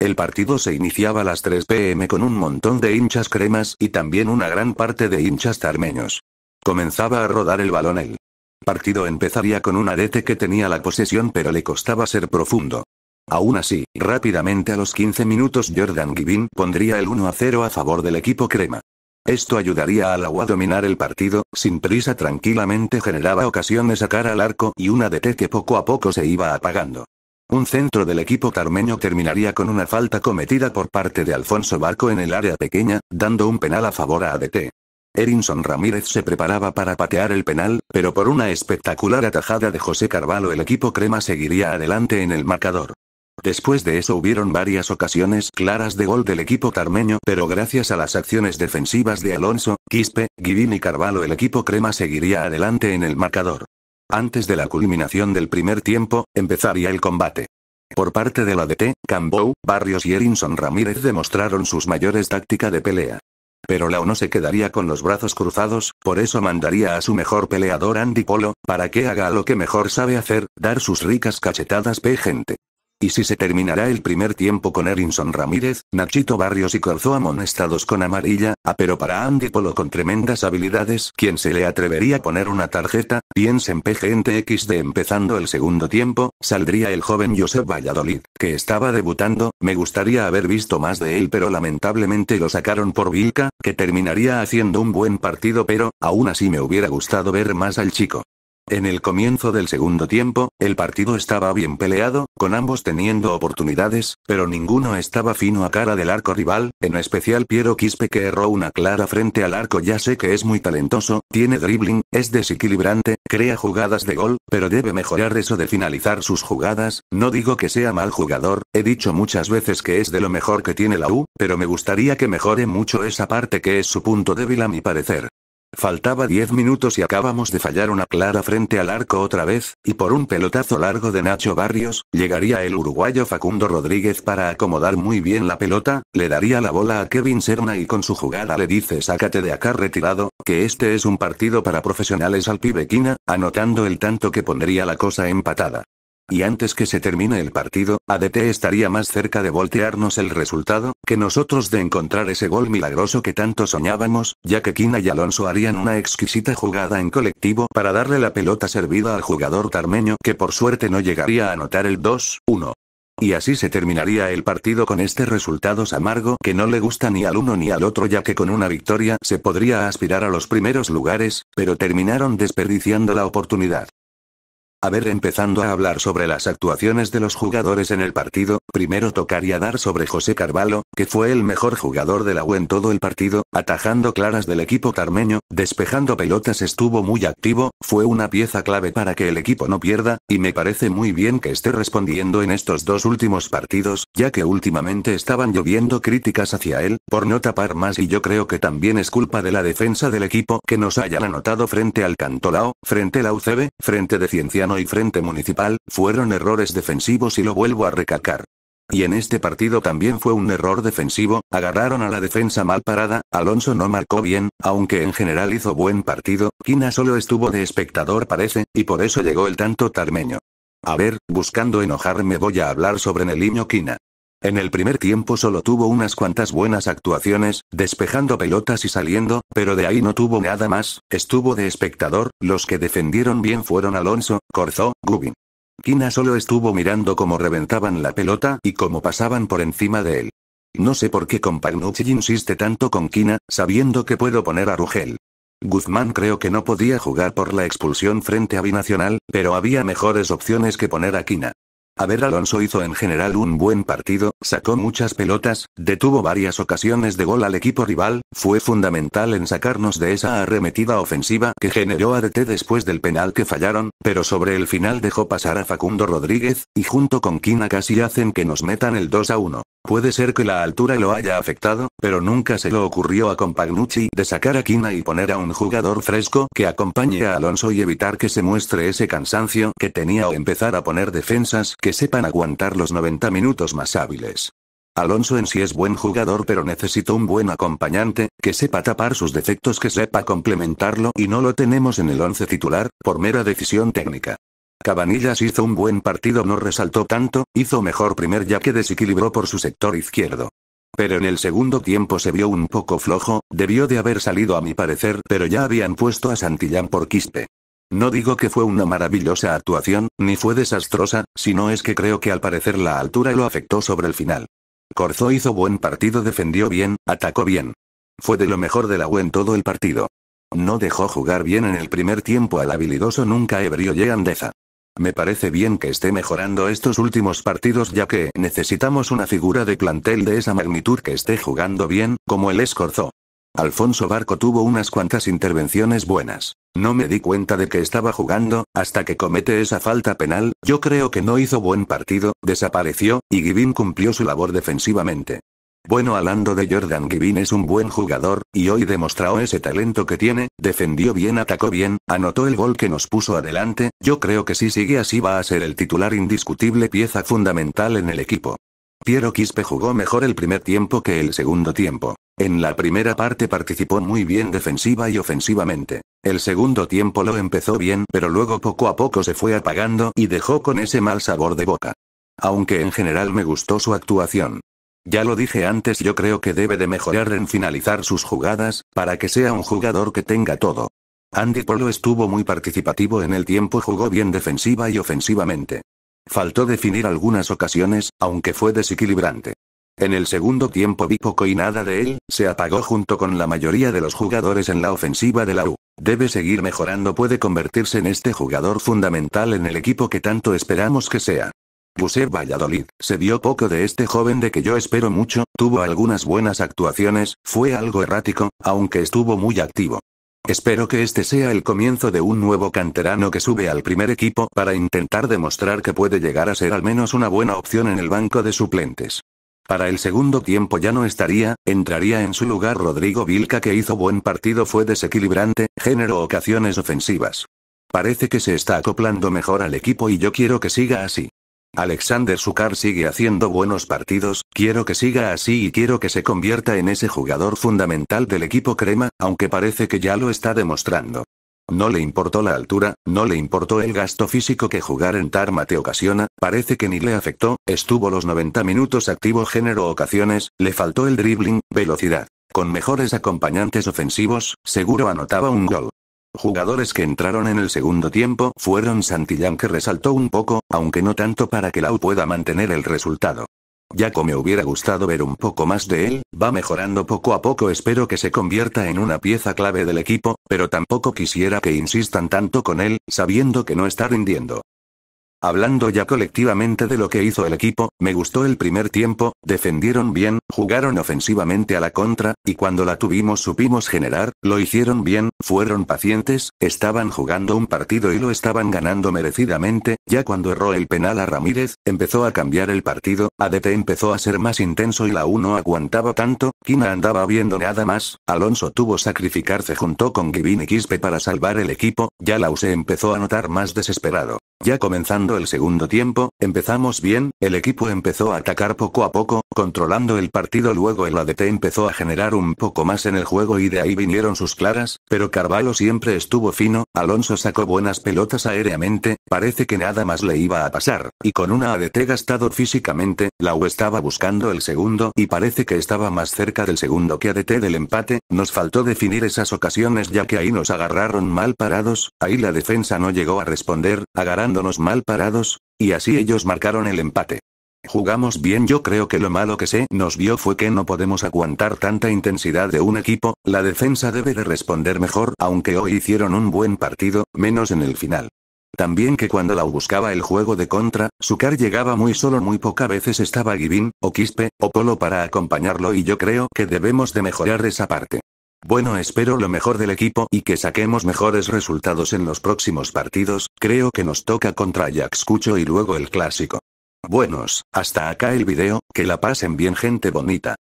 El partido se iniciaba a las 3 pm con un montón de hinchas cremas y también una gran parte de hinchas tarmeños. Comenzaba a rodar el balón el partido empezaría con un ADT que tenía la posesión pero le costaba ser profundo. Aún así, rápidamente a los 15 minutos Jordan Givin pondría el 1 a 0 a favor del equipo crema. Esto ayudaría a agua a dominar el partido, sin prisa tranquilamente generaba ocasiones a cara al arco y una ADT que poco a poco se iba apagando. Un centro del equipo carmeño terminaría con una falta cometida por parte de Alfonso Barco en el área pequeña, dando un penal a favor a ADT. Erinson Ramírez se preparaba para patear el penal, pero por una espectacular atajada de José Carvalho el equipo crema seguiría adelante en el marcador. Después de eso hubieron varias ocasiones claras de gol del equipo carmeño, pero gracias a las acciones defensivas de Alonso, Quispe, guivini y Carvalho el equipo crema seguiría adelante en el marcador. Antes de la culminación del primer tiempo, empezaría el combate. Por parte de la DT, Cambou, Barrios y Erinson Ramírez demostraron sus mayores tácticas de pelea. Pero Lau no se quedaría con los brazos cruzados, por eso mandaría a su mejor peleador Andy Polo, para que haga lo que mejor sabe hacer, dar sus ricas cachetadas pe gente. Y si se terminará el primer tiempo con Erinson Ramírez, Nachito Barrios y Corzo amonestados con amarilla, a ah, pero para Andy Polo con tremendas habilidades, quien se le atrevería a poner una tarjeta, piensen PGNTX de empezando el segundo tiempo, saldría el joven Josep Valladolid, que estaba debutando, me gustaría haber visto más de él pero lamentablemente lo sacaron por Vilca, que terminaría haciendo un buen partido pero, aún así me hubiera gustado ver más al chico. En el comienzo del segundo tiempo, el partido estaba bien peleado, con ambos teniendo oportunidades, pero ninguno estaba fino a cara del arco rival, en especial Piero Quispe que erró una clara frente al arco ya sé que es muy talentoso, tiene dribbling, es desequilibrante, crea jugadas de gol, pero debe mejorar eso de finalizar sus jugadas, no digo que sea mal jugador, he dicho muchas veces que es de lo mejor que tiene la U, pero me gustaría que mejore mucho esa parte que es su punto débil a mi parecer. Faltaba 10 minutos y acabamos de fallar una clara frente al arco otra vez, y por un pelotazo largo de Nacho Barrios, llegaría el uruguayo Facundo Rodríguez para acomodar muy bien la pelota, le daría la bola a Kevin Serna y con su jugada le dice sácate de acá retirado, que este es un partido para profesionales al pibequina, anotando el tanto que pondría la cosa empatada. Y antes que se termine el partido, ADT estaría más cerca de voltearnos el resultado, que nosotros de encontrar ese gol milagroso que tanto soñábamos, ya que Kina y Alonso harían una exquisita jugada en colectivo para darle la pelota servida al jugador tarmeño que por suerte no llegaría a anotar el 2-1. Y así se terminaría el partido con este resultado amargo que no le gusta ni al uno ni al otro ya que con una victoria se podría aspirar a los primeros lugares, pero terminaron desperdiciando la oportunidad. A ver, empezando a hablar sobre las actuaciones de los jugadores en el partido, primero tocaría dar sobre José Carvalho, que fue el mejor jugador de la U en todo el partido, atajando claras del equipo carmeño, despejando pelotas estuvo muy activo, fue una pieza clave para que el equipo no pierda, y me parece muy bien que esté respondiendo en estos dos últimos partidos, ya que últimamente estaban lloviendo críticas hacia él, por no tapar más y yo creo que también es culpa de la defensa del equipo que nos hayan anotado frente al Cantolao, frente la UCB, frente de Cienciano y Frente Municipal, fueron errores defensivos y lo vuelvo a recalcar. Y en este partido también fue un error defensivo, agarraron a la defensa mal parada, Alonso no marcó bien, aunque en general hizo buen partido, Quina solo estuvo de espectador parece, y por eso llegó el tanto tarmeño. A ver, buscando enojarme voy a hablar sobre Neliño Quina. En el primer tiempo solo tuvo unas cuantas buenas actuaciones, despejando pelotas y saliendo, pero de ahí no tuvo nada más, estuvo de espectador, los que defendieron bien fueron Alonso, Corzo, Gubin. Kina solo estuvo mirando cómo reventaban la pelota y cómo pasaban por encima de él. No sé por qué Compagnucci insiste tanto con Kina, sabiendo que puedo poner a Rugel. Guzmán creo que no podía jugar por la expulsión frente a Binacional, pero había mejores opciones que poner a Kina. A ver, Alonso hizo en general un buen partido, sacó muchas pelotas, detuvo varias ocasiones de gol al equipo rival, fue fundamental en sacarnos de esa arremetida ofensiva que generó ADT después del penal que fallaron, pero sobre el final dejó pasar a Facundo Rodríguez, y junto con Kina casi hacen que nos metan el 2 a 1. Puede ser que la altura lo haya afectado, pero nunca se le ocurrió a Compagnucci de sacar a Kina y poner a un jugador fresco que acompañe a Alonso y evitar que se muestre ese cansancio que tenía o empezar a poner defensas que sepan aguantar los 90 minutos más hábiles. Alonso en sí es buen jugador pero necesita un buen acompañante, que sepa tapar sus defectos, que sepa complementarlo y no lo tenemos en el once titular, por mera decisión técnica. Cabanillas hizo un buen partido no resaltó tanto, hizo mejor primer ya que desequilibró por su sector izquierdo. Pero en el segundo tiempo se vio un poco flojo, debió de haber salido a mi parecer pero ya habían puesto a Santillán por quispe. No digo que fue una maravillosa actuación, ni fue desastrosa, sino es que creo que al parecer la altura lo afectó sobre el final. Corzo hizo buen partido defendió bien, atacó bien. Fue de lo mejor de la U en todo el partido. No dejó jugar bien en el primer tiempo al habilidoso nunca ebrio Yeandeza. Me parece bien que esté mejorando estos últimos partidos ya que necesitamos una figura de plantel de esa magnitud que esté jugando bien, como el Escorzo. Alfonso Barco tuvo unas cuantas intervenciones buenas. No me di cuenta de que estaba jugando, hasta que comete esa falta penal, yo creo que no hizo buen partido, desapareció, y Givin cumplió su labor defensivamente. Bueno, hablando de Jordan Givin es un buen jugador, y hoy demostró ese talento que tiene, defendió bien, atacó bien, anotó el gol que nos puso adelante, yo creo que si sigue así va a ser el titular indiscutible pieza fundamental en el equipo. Piero Quispe jugó mejor el primer tiempo que el segundo tiempo. En la primera parte participó muy bien defensiva y ofensivamente. El segundo tiempo lo empezó bien, pero luego poco a poco se fue apagando y dejó con ese mal sabor de boca. Aunque en general me gustó su actuación. Ya lo dije antes, yo creo que debe de mejorar en finalizar sus jugadas, para que sea un jugador que tenga todo. Andy Polo estuvo muy participativo en el tiempo, jugó bien defensiva y ofensivamente. Faltó definir algunas ocasiones, aunque fue desequilibrante. En el segundo tiempo vi poco y nada de él, se apagó junto con la mayoría de los jugadores en la ofensiva de la U. Debe seguir mejorando, puede convertirse en este jugador fundamental en el equipo que tanto esperamos que sea. Gusev Valladolid, se vio poco de este joven de que yo espero mucho, tuvo algunas buenas actuaciones, fue algo errático, aunque estuvo muy activo. Espero que este sea el comienzo de un nuevo canterano que sube al primer equipo para intentar demostrar que puede llegar a ser al menos una buena opción en el banco de suplentes. Para el segundo tiempo ya no estaría, entraría en su lugar Rodrigo Vilca que hizo buen partido fue desequilibrante, generó ocasiones ofensivas. Parece que se está acoplando mejor al equipo y yo quiero que siga así. Alexander Sukar sigue haciendo buenos partidos, quiero que siga así y quiero que se convierta en ese jugador fundamental del equipo crema, aunque parece que ya lo está demostrando. No le importó la altura, no le importó el gasto físico que jugar en Tarma te ocasiona, parece que ni le afectó, estuvo los 90 minutos activo género ocasiones, le faltó el dribbling, velocidad. Con mejores acompañantes ofensivos, seguro anotaba un gol. Jugadores que entraron en el segundo tiempo fueron Santillán que resaltó un poco, aunque no tanto para que Lau pueda mantener el resultado. Ya como me hubiera gustado ver un poco más de él, va mejorando poco a poco espero que se convierta en una pieza clave del equipo, pero tampoco quisiera que insistan tanto con él, sabiendo que no está rindiendo. Hablando ya colectivamente de lo que hizo el equipo, me gustó el primer tiempo, defendieron bien, jugaron ofensivamente a la contra, y cuando la tuvimos supimos generar, lo hicieron bien, fueron pacientes, estaban jugando un partido y lo estaban ganando merecidamente, ya cuando erró el penal a Ramírez, empezó a cambiar el partido, ADT empezó a ser más intenso y la U no aguantaba tanto, Kina andaba viendo nada más, Alonso tuvo sacrificarse junto con Givin y Quispe para salvar el equipo, ya la U se empezó a notar más desesperado. Ya comenzando el segundo tiempo, empezamos bien, el equipo empezó a atacar poco a poco, controlando el partido luego el ADT empezó a generar un poco más en el juego y de ahí vinieron sus claras, pero Carvalho siempre estuvo fino, Alonso sacó buenas pelotas aéreamente, parece que nada más le iba a pasar, y con una ADT gastado físicamente, Lau estaba buscando el segundo y parece que estaba más cerca del segundo que ADT del empate, nos faltó definir esas ocasiones ya que ahí nos agarraron mal parados, ahí la defensa no llegó a responder, agarrando nos mal parados, y así ellos marcaron el empate. Jugamos bien yo creo que lo malo que se nos vio fue que no podemos aguantar tanta intensidad de un equipo, la defensa debe de responder mejor aunque hoy hicieron un buen partido, menos en el final. También que cuando Lau buscaba el juego de contra, Sukar llegaba muy solo muy poca veces estaba Givin, o Quispe, o Polo para acompañarlo y yo creo que debemos de mejorar esa parte. Bueno, espero lo mejor del equipo y que saquemos mejores resultados en los próximos partidos, creo que nos toca contra Cucho y luego el clásico. Buenos, hasta acá el video, que la pasen bien gente bonita.